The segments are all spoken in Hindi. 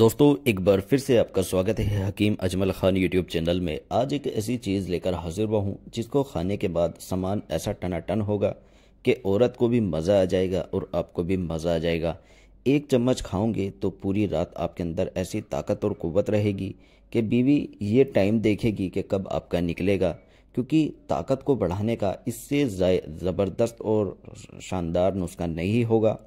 दोस्तों एक बार फिर से आपका स्वागत है हकीम अजमल खान यूट्यूब चैनल में आज एक ऐसी चीज़ लेकर हाजिर हुआ हूँ जिसको खाने के बाद सामान ऐसा टनाटन होगा कि औरत को भी मज़ा आ जाएगा और आपको भी मज़ा आ जाएगा एक चम्मच खाओगे तो पूरी रात आपके अंदर ऐसी ताकत और कुवत रहेगी कि बीवी ये टाइम देखेगी कि कब आपका निकलेगा क्योंकि ताकत को बढ़ाने का इससे ज़बरदस्त और शानदार नुस्खा नहीं होगा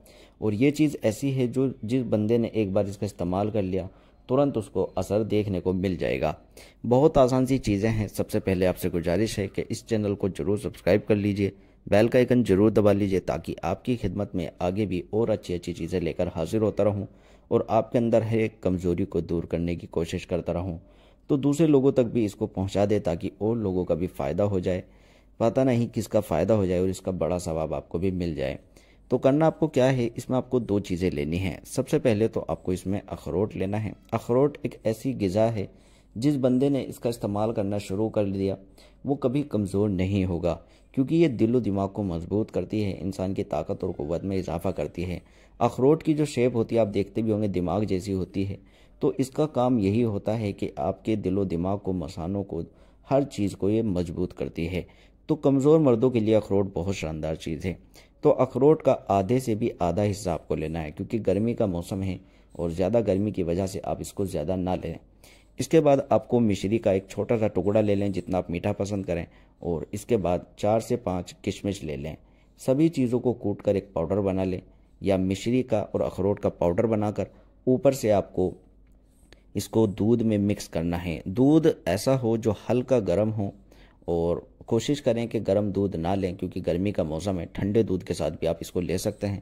और ये चीज़ ऐसी है जो जिस बंदे ने एक बार इसका इस्तेमाल कर लिया तुरंत उसको असर देखने को मिल जाएगा बहुत आसान सी चीज़ें हैं सबसे पहले आपसे गुजारिश है कि इस चैनल को ज़रूर सब्सक्राइब कर लीजिए बेल का आइकन ज़रूर दबा लीजिए ताकि आपकी खिदमत में आगे भी और अच्छी अच्छी चीज़ें लेकर हाजिर होता रहूं और आपके अंदर है कमज़ोरी को दूर करने की कोशिश करता रहूं तो दूसरे लोगों तक भी इसको पहुंचा दे ताकि और लोगों का भी फ़ायदा हो जाए पता नहीं किसका फ़ायदा हो जाए और इसका बड़ा सवाब आपको भी मिल जाए तो करना आपको क्या है इसमें आपको दो चीज़ें लेनी है सबसे पहले तो आपको इसमें अखरोट लेना है अखरोट एक ऐसी गज़ा है जिस बंदे ने इसका इस्तेमाल करना शुरू कर दिया वो कभी कमज़ोर नहीं होगा क्योंकि ये दिलो दिमाग को मजबूत करती है इंसान की ताकत और क़वत में इजाफा करती है अखरोट की जो शेप होती है आप देखते भी होंगे दिमाग जैसी होती है तो इसका काम यही होता है कि आपके दिलो दिमाग को मसानों को हर चीज़ को ये मजबूत करती है तो कमज़ोर मर्दों के लिए अखरोट बहुत शानदार चीज़ है तो अखरोट का आधे से भी आधा हिस्सा आपको लेना है क्योंकि गर्मी का मौसम है और ज़्यादा गर्मी की वजह से आप इसको ज़्यादा ना लें इसके बाद आपको मिश्री का एक छोटा सा टुकड़ा ले लें जितना आप मीठा पसंद करें और इसके बाद चार से पाँच किशमिश ले लें सभी चीज़ों को कूट कर एक पाउडर बना लें या मिश्री का और अखरोट का पाउडर बनाकर ऊपर से आपको इसको दूध में मिक्स करना है दूध ऐसा हो जो हल्का गर्म हो और कोशिश करें कि गर्म दूध ना लें क्योंकि गर्मी का मौसम है ठंडे दूध के साथ भी आप इसको ले सकते हैं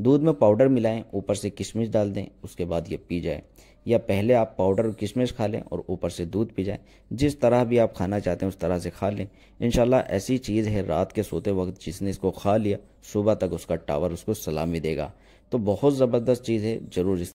दूध में पाउडर मिलाएं ऊपर से किशमिश डाल दें उसके बाद ये पी जाए या पहले आप पाउडर और किशमिश खा लें और ऊपर से दूध पी जाए जिस तरह भी आप खाना चाहते हैं उस तरह से खा लें इन ऐसी चीज़ है रात के सोते वक्त जिसने इसको खा लिया सुबह तक उसका टावर उसको सलामी देगा तो बहुत ज़बरदस्त चीज़ है ज़रूर